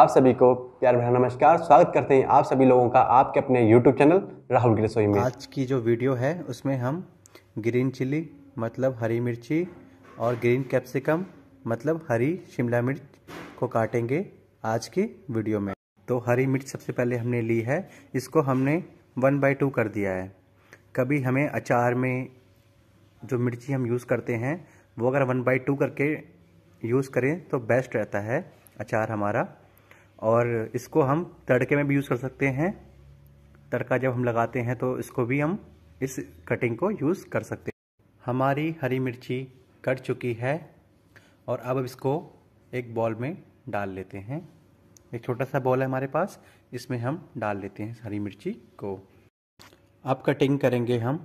आप सभी को प्यार भरा नमस्कार स्वागत करते हैं आप सभी लोगों का आपके अपने YouTube चैनल राहुल की रसोई में आज की जो वीडियो है उसमें हम ग्रीन चिली मतलब हरी मिर्ची और ग्रीन कैप्सिकम मतलब हरी शिमला मिर्च को काटेंगे आज की वीडियो में तो हरी मिर्च सबसे पहले हमने ली है इसको हमने वन बाई टू कर दिया है कभी हमें अचार में जो मिर्ची हम यूज़ करते हैं वो अगर वन बाई टू करके यूज़ करें तो बेस्ट रहता है अचार हमारा और इसको हम तड़के में भी यूज़ कर सकते हैं तड़का जब हम लगाते हैं तो इसको भी हम इस कटिंग को यूज़ कर सकते हैं हमारी हरी मिर्ची कट चुकी है और अब इसको एक बॉल में डाल लेते हैं एक छोटा सा बॉल है हमारे पास इसमें हम डाल लेते हैं हरी मिर्ची को अब कटिंग करेंगे हम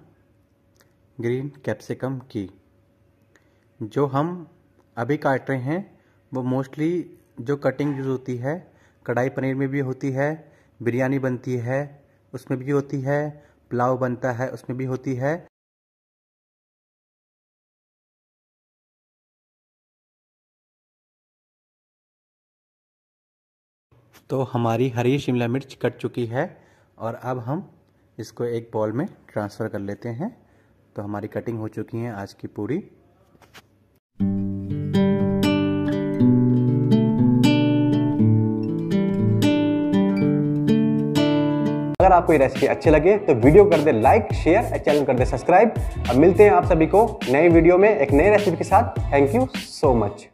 ग्रीन कैप्सिकम की जो हम अभी काट रहे हैं वो मोस्टली जो कटिंग यूज़ होती है कढ़ाई पनीर में भी होती है बिरयानी बनती है उसमें भी होती है पुलाव बनता है उसमें भी होती है तो हमारी हरी शिमला मिर्च कट चुकी है और अब हम इसको एक बॉल में ट्रांसफ़र कर लेते हैं तो हमारी कटिंग हो चुकी है आज की पूरी अगर आपको ये रेसिपी अच्छी लगे तो वीडियो कर दे लाइक शेयर और चैनल कर दे सब्सक्राइब अब मिलते हैं आप सभी को नए वीडियो में एक नई रेसिपी के साथ थैंक यू सो मच